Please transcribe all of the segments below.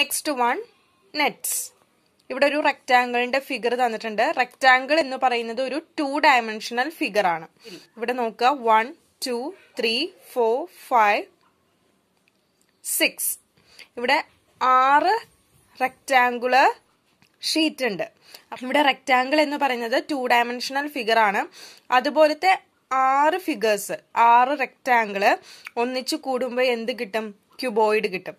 next one nets ഇവിടെ ഒരു റെക്റ്റാങ്കിളിന്റെ figure തന്നിട്ടുണ്ട് റെക്റ്റാങ്കിൾ എന്ന് പറയുന്നത് ഒരു ടു ഡയമെൻഷണൽ ഫിഗർ ആണ് ഇവിടെ നോക്കുക one two three four five six ഇവിടെ ആറ് റെക്റ്റാങ്കുലർ ഷീറ്റ് ഉണ്ട് ഇവിടെ റെക്റ്റാങ്കിൾ എന്ന് പറയുന്നത് ടു ഡയമെൻഷണൽ ഫിഗർ ആണ് അതുപോലത്തെ ആറ് ഫിഗേഴ്സ് ആറ് റെക്റ്റാങ്കിള് ഒന്നിച്ചു കൂടുമ്പോൾ എന്ത് കിട്ടും ക്യൂബോയിഡ് കിട്ടും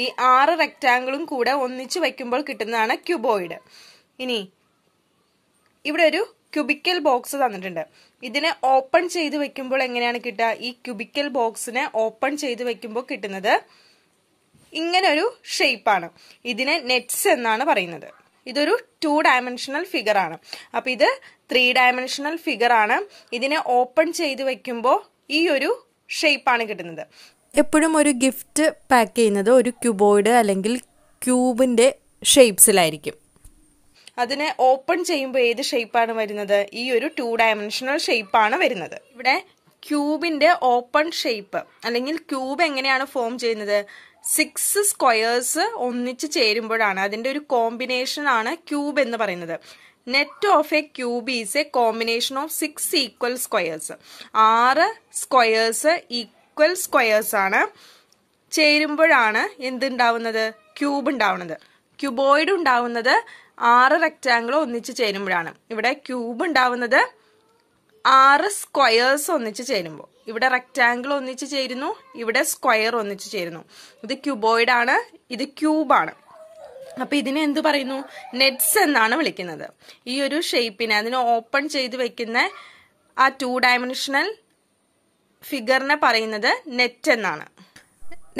ഈ ആറ് റെക്റ്റാങ്കിളും കൂടെ ഒന്നിച്ചു വയ്ക്കുമ്പോൾ കിട്ടുന്നതാണ് ക്യൂബോയിഡ് ഇനി ഇവിടെ ഒരു ക്യൂബിക്കൽ ബോക്സ് തന്നിട്ടുണ്ട് ഇതിനെ ഓപ്പൺ ചെയ്ത് വെക്കുമ്പോൾ എങ്ങനെയാണ് കിട്ടുക ഈ ക്യൂബിക്കൽ ബോക്സിനെ ഓപ്പൺ ചെയ്ത് വെക്കുമ്പോൾ കിട്ടുന്നത് ഇങ്ങനെ ഒരു ഷേപ്പാണ് ഇതിനെ നെറ്റ്സ് എന്നാണ് പറയുന്നത് ഇതൊരു ടു ഡയമെൻഷണൽ ഫിഗർ ആണ് അപ്പൊ ഇത് ത്രീ ഡയമെൻഷണൽ ഫിഗർ ആണ് ഇതിനെ ഓപ്പൺ ചെയ്ത് വെക്കുമ്പോൾ ഈ ഒരു ഷേപ്പാണ് കിട്ടുന്നത് എപ്പോഴും ഒരു ഗിഫ്റ്റ് പാക്ക് ചെയ്യുന്നത് ഒരു ക്യൂബോയിഡ് അല്ലെങ്കിൽ ക്യൂബിൻ്റെ ഷേപ്സിലായിരിക്കും അതിനെ ഓപ്പൺ ചെയ്യുമ്പോൾ ഏത് ഷേപ്പാണ് വരുന്നത് ഈ ഒരു ടു ഡയമെൻഷണൽ ഷേപ്പാണ് വരുന്നത് ഇവിടെ ക്യൂബിൻ്റെ ഓപ്പൺ ഷേപ്പ് അല്ലെങ്കിൽ ക്യൂബ് എങ്ങനെയാണ് ഫോം ചെയ്യുന്നത് സിക്സ് സ്ക്വയേഴ്സ് ഒന്നിച്ച് ചേരുമ്പോഴാണ് അതിൻ്റെ ഒരു കോമ്പിനേഷൻ ആണ് ക്യൂബ് എന്ന് പറയുന്നത് net of a cube is a combination of six equal squares ആറ് സ്ക്വയേഴ്സ് ഈക്വൽ ഈക്വൽ സ്ക്വയേഴ്സ് ആണ് ചേരുമ്പോഴാണ് എന്തുണ്ടാവുന്നത് ക്യൂബ് ഉണ്ടാവുന്നത് ക്യൂബോയിഡ് ഉണ്ടാവുന്നത് ആറ് റെക്റ്റാങ്കിൾ ഒന്നിച്ച് ചേരുമ്പോഴാണ് ഇവിടെ ക്യൂബ് ഉണ്ടാവുന്നത് ആറ് സ്ക്വയേഴ്സ് ഒന്നിച്ച് ചേരുമ്പോൾ ഇവിടെ റെക്റ്റാങ്കിൾ ഒന്നിച്ച് ചേരുന്നു ഇവിടെ സ്ക്വയർ ഒന്നിച്ച് ചേരുന്നു ഇത് ക്യൂബോയിഡ് ആണ് ഇത് ക്യൂബാണ് അപ്പൊ ഇതിനെ എന്ത് പറയുന്നു നെറ്റ്സ് എന്നാണ് വിളിക്കുന്നത് ഈ ഒരു ഷേപ്പിനെ അതിനെ ഓപ്പൺ ചെയ്ത് വെക്കുന്ന ആ ടു ഡയമെൻഷണൽ ഫിഗറിനെ പറയുന്നത് നെറ്റ് എന്നാണ്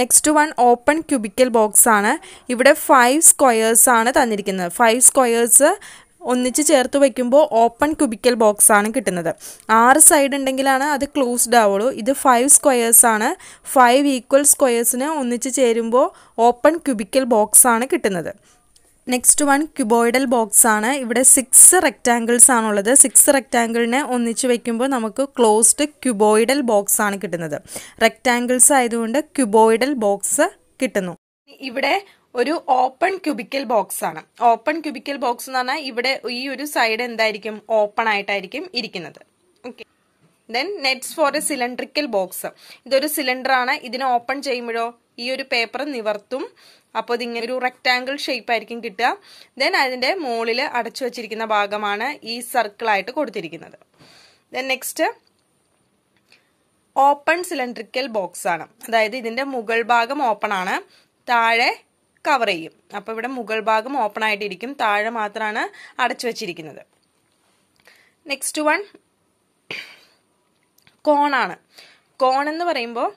next one open cubical box ആണ് ഇവിടെ ഫൈവ് സ്ക്വയേഴ്സ് ആണ് തന്നിരിക്കുന്നത് ഫൈവ് സ്ക്വയേഴ്സ് ഒന്നിച്ച് ചേർത്ത് വയ്ക്കുമ്പോൾ ഓപ്പൺ ക്യൂബിക്കൽ ബോക്സ് ആണ് കിട്ടുന്നത് ആറ് സൈഡ് ഉണ്ടെങ്കിലാണ് അത് ക്ലോസ്ഡ് ആവുള്ളൂ ഇത് ഫൈവ് സ്ക്വയേഴ്സ് ആണ് ഫൈവ് ഈക്വൽ സ്ക്വയേഴ്സിന് ഒന്നിച്ച് ചേരുമ്പോൾ ഓപ്പൺ ക്യൂബിക്കൽ ബോക്സ് ആണ് കിട്ടുന്നത് നെക്സ്റ്റ് വൺ ക്യൂബോയിഡൽ ബോക്സ് ആണ് ഇവിടെ സിക്സ് റെക്റ്റാങ്കിൾസ് ആണുള്ളത് സിക്സ് റെക്റ്റാങ്കിളിനെ ഒന്നിച്ച് വയ്ക്കുമ്പോൾ നമുക്ക് ക്ലോസ്ഡ് ക്യൂബോയിഡൽ ബോക്സ് ആണ് കിട്ടുന്നത് റെക്റ്റാങ്കിൾസ് ആയതുകൊണ്ട് ക്യൂബോയിഡൽ ബോക്സ് കിട്ടുന്നു ഇവിടെ ഒരു ഓപ്പൺ ക്യൂബിക്കൽ ബോക്സ് ആണ് ഓപ്പൺ ക്യൂബിക്കൽ ബോക്സ് എന്ന് പറഞ്ഞാൽ ഇവിടെ ഈ ഒരു സൈഡ് എന്തായിരിക്കും ഓപ്പൺ ആയിട്ടായിരിക്കും ഇരിക്കുന്നത് okay then nets for a cylindrical box ഇതൊരു സിലിണ്ടർ ആണ് ഇതിനെ ഓപ്പൺ ചെയ്യുമ്പോഴോ ഈ ഒരു പേപ്പർ നിവർത്തും അപ്പോൾ ഇതിങ്ങനെ ഒരു റെക്റ്റാങ്കിൾ ഷേപ്പ് ആയിരിക്കും കിട്ടുക ദെൻ അതിൻ്റെ മുകളിൽ അടച്ചു വച്ചിരിക്കുന്ന ഭാഗമാണ് ഈ സർക്കിളായിട്ട് കൊടുത്തിരിക്കുന്നത് then next open cylindrical box ആണ് അതായത് ഇതിൻ്റെ മുകൾ ഭാഗം ഓപ്പൺ ആണ് താഴെ കവർ ചെയ്യും അപ്പോൾ ഇവിടെ മുകൾ ഭാഗം ഓപ്പൺ ആയിട്ടിരിക്കും താഴെ മാത്രമാണ് അടച്ചു വച്ചിരിക്കുന്നത് നെക്സ്റ്റ് വൺ കോണാണ് കോൺ എന്ന് പറയുമ്പോൾ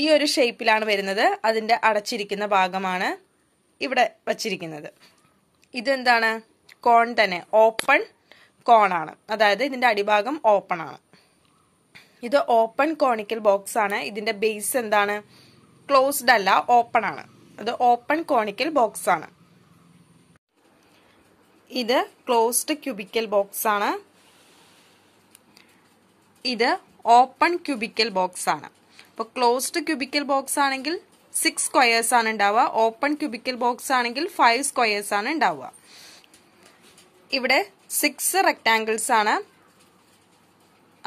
ഈ ഒരു ഷേപ്പിലാണ് വരുന്നത് അതിൻ്റെ അടച്ചിരിക്കുന്ന ഭാഗമാണ് ഇവിടെ വച്ചിരിക്കുന്നത് ഇതെന്താണ് കോൺ തന്നെ ഓപ്പൺ കോണാണ് അതായത് ഇതിൻ്റെ അടിഭാഗം ഓപ്പൺ ആണ് ഇത് ഓപ്പൺ കോണിക്കൽ ബോക്സ് ആണ് ഇതിൻ്റെ ബേസ് എന്താണ് ക്ലോസ്ഡ് അല്ല ഓപ്പൺ ആണ് അത് ഓപ്പൺ കോണിക്കൽ ബോക്സ് ആണ് ഇത് ക്ലോസ്ഡ് ക്യൂബിക്കൽ ബോക്സ് ആണ് ഇത് ഓപ്പൺ ക്യൂബിക്കൽ ബോക്സ് ആണ് അപ്പോൾ ക്ലോസ്ഡ് ക്യൂബിക്കൽ ബോക്സ് ആണെങ്കിൽ സിക്സ് സ്ക്വയേഴ്സ് ആണ് ഉണ്ടാവുക ഓപ്പൺ ക്യൂബിക്കൽ ബോക്സ് ആണെങ്കിൽ ഫൈവ് സ്ക്വയേഴ്സ് ആണ് ഉണ്ടാവുക ഇവിടെ സിക്സ് റെക്റ്റാങ്കിൾസ് ആണ്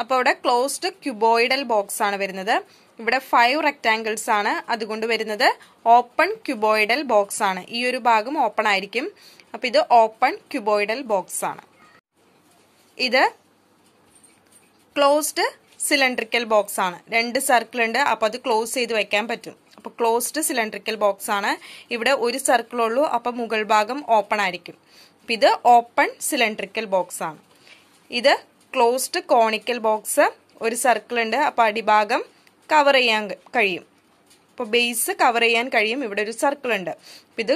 അപ്പോൾ ഇവിടെ ക്ലോസ്ഡ് ക്യൂബോയിഡൽ ബോക്സ് ആണ് വരുന്നത് ഇവിടെ ഫൈവ് റെക്റ്റാങ്കിൾസ് ആണ് അതുകൊണ്ട് വരുന്നത് ഓപ്പൺ ക്യൂബോയിഡൽ ബോക്സ് ആണ് ഈ ഒരു ഭാഗം ഓപ്പൺ ആയിരിക്കും അപ്പോൾ ഇത് ഓപ്പൺ ക്യൂബോയിഡൽ ബോക്സ് ആണ് ഇത് ക്ലോസ്ഡ് സിലിണ്ടറിക്കൽ ബോക്സ് ആണ് രണ്ട് സർക്കിൾ ഉണ്ട് അപ്പോൾ അത് ക്ലോസ് ചെയ്ത് വെക്കാൻ പറ്റും അപ്പോൾ ക്ലോസ്ഡ് സിലിണ്ടറിക്കൽ ബോക്സ് ആണ് ഇവിടെ ഒരു സർക്കിൾ ഉള്ളൂ അപ്പോൾ മുകൾ ഭാഗം ഓപ്പൺ ആയിരിക്കും അപ്പം ഇത് ഓപ്പൺ സിലിണ്ടറിക്കൽ ബോക്സ് ആണ് ഇത് ക്ലോസ്ഡ് കോണിക്കൽ ബോക്സ് ഒരു സർക്കിൾ ഉണ്ട് അപ്പോൾ അടിഭാഗം കവർ ചെയ്യാൻ കഴിയും അപ്പോൾ ബേസ് കവർ ചെയ്യാൻ കഴിയും ഇവിടെ ഒരു സർക്കിൾ ഉണ്ട് ഇത്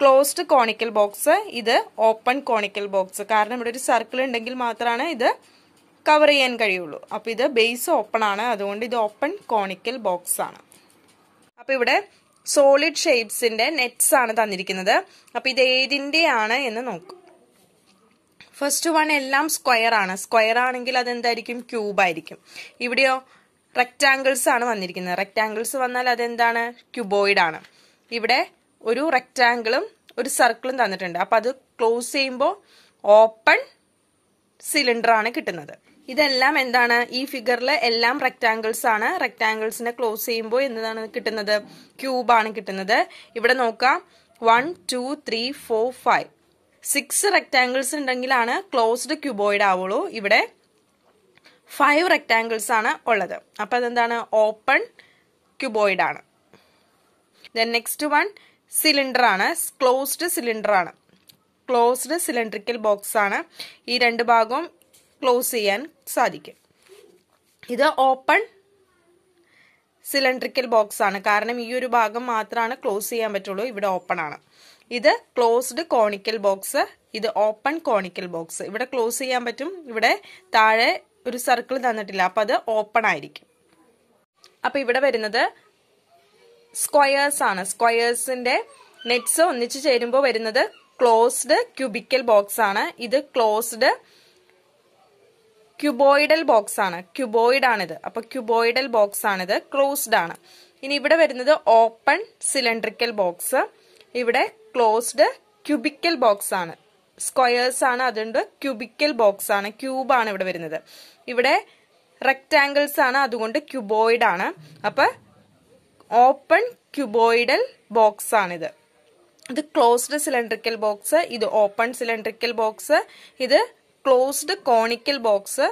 ക്ലോസ്ഡ് കോണിക്കൽ ബോക്സ് ഇത് ഓപ്പൺ കോണിക്കൽ ബോക്സ് കാരണം ഇവിടെ ഒരു സർക്കിൾ ഉണ്ടെങ്കിൽ മാത്രമാണ് ഇത് കവർ ചെയ്യാൻ കഴിയുള്ളൂ അപ്പോൾ ഇത് ബേസ് ഓപ്പൺ ആണ് അതുകൊണ്ട് ഇത് ഓപ്പൺ കോണിക്കൽ ബോക്സ് ആണ് അപ്പോൾ ഇവിടെ സോളിഡ് ഷേപ്സിൻ്റെ നെറ്റ്സ് ആണ് തന്നിരിക്കുന്നത് അപ്പോൾ ഇത് ഏതിൻ്റെയാണ് എന്ന് നോക്കും ഫസ്റ്റ് വൺ എല്ലാം സ്ക്വയർ ആണ് സ്ക്വയർ ആണെങ്കിൽ അതെന്തായിരിക്കും ക്യൂബായിരിക്കും ഇവിടെയോ റെക്റ്റാങ്കിൾസ് ആണ് വന്നിരിക്കുന്നത് റെക്റ്റാങ്കിൾസ് വന്നാൽ അതെന്താണ് ക്യൂബോയിഡ് ആണ് ഇവിടെ ഒരു റെക്റ്റാങ്കിളും ഒരു സർക്കിളും തന്നിട്ടുണ്ട് അപ്പം അത് ക്ലോസ് ചെയ്യുമ്പോൾ ഓപ്പൺ സിലിണ്ടർ ആണ് കിട്ടുന്നത് ഇതെല്ലാം എന്താണ് ഈ ഫിഗറിൽ എല്ലാം റെക്റ്റാങ്കിൾസ് ആണ് റെക്റ്റാങ്കിൾസിനെ ക്ലോസ് ചെയ്യുമ്പോൾ എന്താണ് കിട്ടുന്നത് ക്യൂബാണ് കിട്ടുന്നത് ഇവിടെ നോക്കാം one two three four five six rectangles ഉണ്ടെങ്കിലാണ് ക്ലോസ്ഡ് ക്യൂബോയിഡ് ആവുള്ളൂ ഇവിടെ ഫൈവ് റെക്റ്റാങ്കിൾസ് ആണ് ഉള്ളത് അപ്പൊ അതെന്താണ് ഓപ്പൺ ക്യൂബോയിഡ് ആണ് ദെൻ നെക്സ്റ്റ് വൺ സിലിണ്ടർ ആണ് ക്ലോസ്ഡ് സിലിണ്ടർ ആണ് ക്ലോസ്ഡ് സിലിണ്ടറിക്കൽ ബോക്സ് ആണ് ഈ രണ്ട് ഭാഗവും ക്ലോസ് ചെയ്യാൻ സാധിക്കും ഇത് ഓപ്പൺ സിലിണ്ടറിക്കൽ ബോക്സ് ആണ് കാരണം ഈ ഒരു ഭാഗം മാത്രമാണ് ക്ലോസ് ചെയ്യാൻ പറ്റുള്ളൂ ഇവിടെ ഓപ്പൺ ആണ് ഇത് ക്ലോസ്ഡ് കോണിക്കൽ ബോക്സ് ഇത് ഓപ്പൺ കോണിക്കൽ ബോക്സ് ഇവിടെ ക്ലോസ് ചെയ്യാൻ പറ്റും ഇവിടെ താഴെ ഒരു സർക്കിൾ തന്നിട്ടില്ല അപ്പം അത് ഓപ്പൺ ആയിരിക്കും അപ്പം ഇവിടെ വരുന്നത് സ്ക്വയേഴ്സ് ആണ് സ്ക്വയേഴ്സിന്റെ നെറ്റ്സ് ഒന്നിച്ചു ചേരുമ്പോൾ വരുന്നത് ക്ലോസ്ഡ് ക്യൂബിക്കൽ ബോക്സ് ആണ് ഇത് ക്ലോസ്ഡ് ക്യുബോയിഡൽ ബോക്സ് ആണ് ക്യുബോയിഡ് ആണിത് അപ്പൊ ക്യുബോയിഡൽ ബോക്സ് ആണിത് ക്ലോസ്ഡ് ആണ് ഇനി ഇവിടെ വരുന്നത് ഓപ്പൺ സിലിണ്ടറിക്കൽ ബോക്സ് ഇവിടെ ക്ലോസ്ഡ് ക്യൂബിക്കൽ ബോക്സ് ആണ് സ്ക്വയേഴ്സ് ആണ് അതുകൊണ്ട് ക്യൂബിക്കൽ ബോക്സ് ആണ് ക്യൂബ് ആണ് ഇവിടെ വരുന്നത് ഇവിടെ റെക്റ്റാങ്കിൾസ് ആണ് അതുകൊണ്ട് ക്യുബോയിഡ് ആണ് അപ്പൊ ഓപ്പൺ ക്യുബോയിഡൽ ബോക്സ് ആണിത് ഇത് ക്ലോസ്ഡ് സിലിണ്ടറിക്കൽ ബോക്സ് ഇത് ഓപ്പൺ സിലിണ്ടറിക്കൽ ബോക്സ് ഇത് closed conical box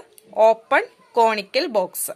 open conical box